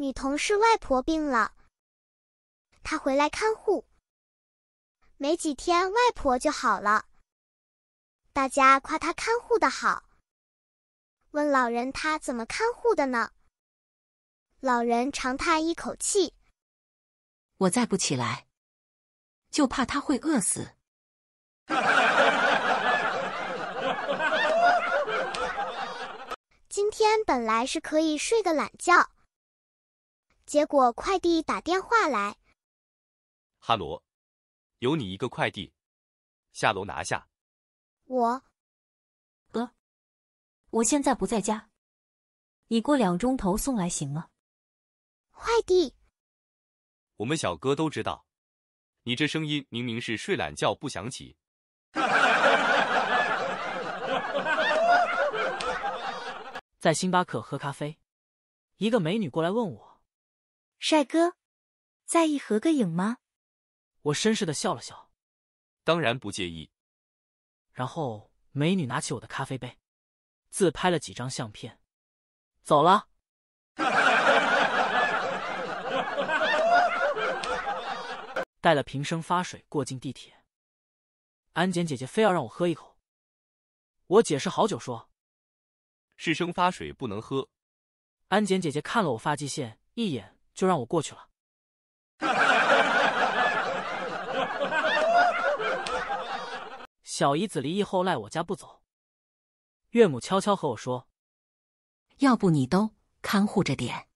女同事外婆病了，她回来看护。没几天，外婆就好了。大家夸她看护的好，问老人她怎么看护的呢？老人长叹一口气：“我再不起来，就怕他会饿死。”今天本来是可以睡个懒觉。结果快递打电话来，哈罗，有你一个快递，下楼拿下。我，哥，我现在不在家，你过两钟头送来行吗？快递，我们小哥都知道，你这声音明明是睡懒觉不想起。在星巴克喝咖啡，一个美女过来问我。帅哥，在意合个影吗？我绅士的笑了笑，当然不介意。然后美女拿起我的咖啡杯，自拍了几张相片，走了。带了瓶生发水过境地铁，安检姐姐非要让我喝一口，我解释好久说，是生发水不能喝。安检姐姐看了我发际线一眼。就让我过去了。小姨子离异后赖我家不走，岳母悄悄和我说：“要不你都看护着点，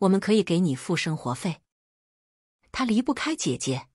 我们可以给你付生活费。”她离不开姐姐。